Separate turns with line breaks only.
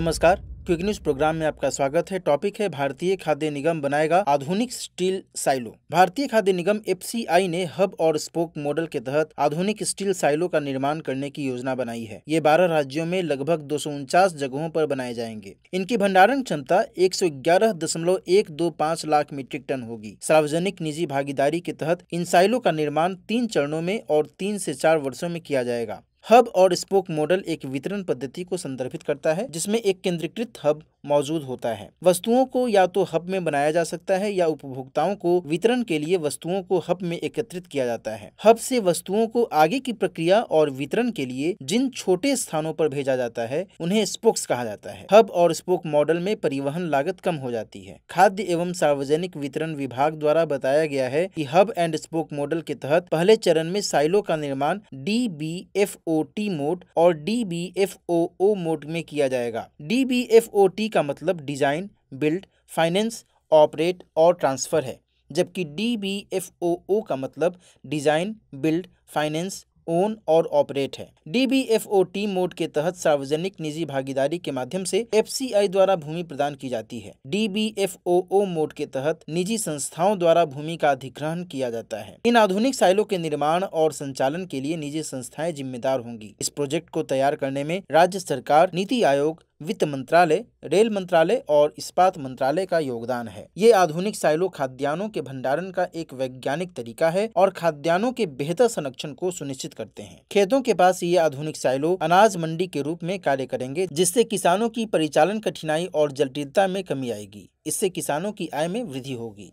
नमस्कार quick news programme में आपका स्वागत है टॉपिक है भारतीय खाद्य निगम बनाएगा आधुनिक steel silo Bharatiya Khadya Nigam F ने हब और स्पोक मॉडल के तहत आधुनिक स्टील साइलो का निर्माण करने की योजना बनाई है ये 12 राज्यों में लगभग दो जगहों पर बनाए जाएंगे इनकी भंडारण क्षमता एक लाख मीट्रिक टन होगी सार्वजनिक निजी भागीदारी के तहत इन साइलो का निर्माण तीन चरणों में और तीन से चार वर्षो में किया जाएगा हब और स्पोक मॉडल एक वितरण पद्धति को संदर्भित करता है जिसमें एक केंद्रीकृत हब मौजूद होता है वस्तुओं को या तो हब में बनाया जा सकता है या उपभोक्ताओं को वितरण के लिए वस्तुओं को हब में एकत्रित किया जाता है हब से वस्तुओं को आगे की प्रक्रिया और वितरण के लिए जिन छोटे स्थानों पर भेजा जाता है उन्हें स्पोक्स कहा जाता है हब और स्पोक मॉडल में परिवहन लागत कम हो जाती है खाद्य एवं सार्वजनिक वितरण विभाग द्वारा बताया गया है की हब एंड स्पोक मॉडल के तहत पहले चरण में साइलो का निर्माण D B F O T mode और D B F O O mode में किया जाएगा D B F O T का मतलब डिजाइन बिल्ड फाइनेंस ऑपरेट और ट्रांसफर है जबकि D B F O O का मतलब डिज़ाइन बिल्ड फाइनेंस ओन और ऑपरेट है डीबीएफओ टी मोड के तहत सार्वजनिक निजी भागीदारी के माध्यम से एफसीआई द्वारा भूमि प्रदान की जाती है डीबीएफओओ मोड के तहत निजी संस्थाओं द्वारा भूमि का अधिग्रहण किया जाता है इन आधुनिक साइलों के निर्माण और संचालन के लिए निजी संस्थाएं जिम्मेदार होंगी इस प्रोजेक्ट को तैयार करने में राज्य सरकार नीति आयोग वित्त मंत्रालय रेल मंत्रालय और इस्पात मंत्रालय का योगदान है ये आधुनिक साइलो खाद्यान्नों के भंडारण का एक वैज्ञानिक तरीका है और खाद्यान्नों के बेहतर संरक्षण को सुनिश्चित करते हैं खेतों के पास ये आधुनिक साइलो अनाज मंडी के रूप में कार्य करेंगे जिससे किसानों की परिचालन कठिनाई और जटिलता में कमी आएगी इससे किसानों की आय में वृद्धि होगी